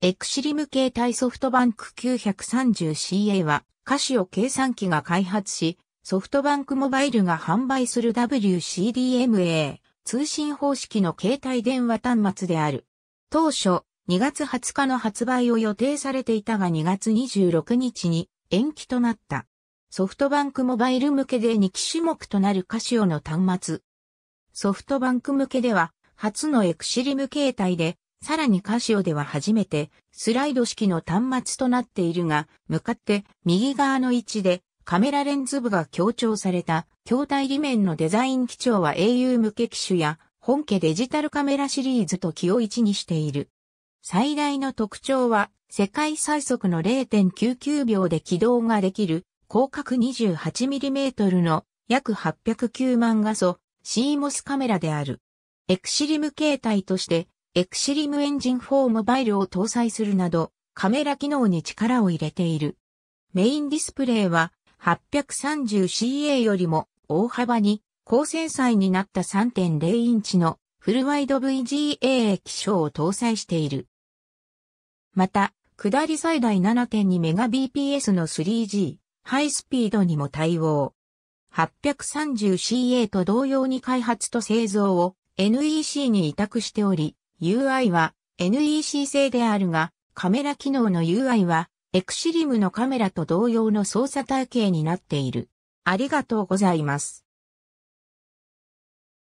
エクシリム携帯ソフトバンク 930CA は、カシオ計算機が開発し、ソフトバンクモバイルが販売する WCDMA 通信方式の携帯電話端末である。当初、2月20日の発売を予定されていたが2月26日に延期となった。ソフトバンクモバイル向けで2機種目となるカシオの端末。ソフトバンク向けでは、初のエクシリム携帯でさらにカシオでは初めてスライド式の端末となっているが、向かって右側の位置でカメラレンズ部が強調された筐体裏面のデザイン基調は au 向け機種や本家デジタルカメラシリーズと気を一にしている。最大の特徴は世界最速の0.99秒で起動ができる広角 28mm の約809万画素 CMOS カメラである。エクシリム形態としてエクシリムエンジン4モバイルを搭載するなど、カメラ機能に力を入れている。メインディスプレイは 830CA よりも大幅に高精細になった3.0インチのフルワイド VGA 液晶を搭載している。また、下り最大 7.2Mbps の 3G、ハイスピードにも対応。830CA と同様に開発と製造を NEC に委託しており、UI は NEC 製であるが、カメラ機能の UI は、エクシリムのカメラと同様の操作体系になっている。ありがとうございます。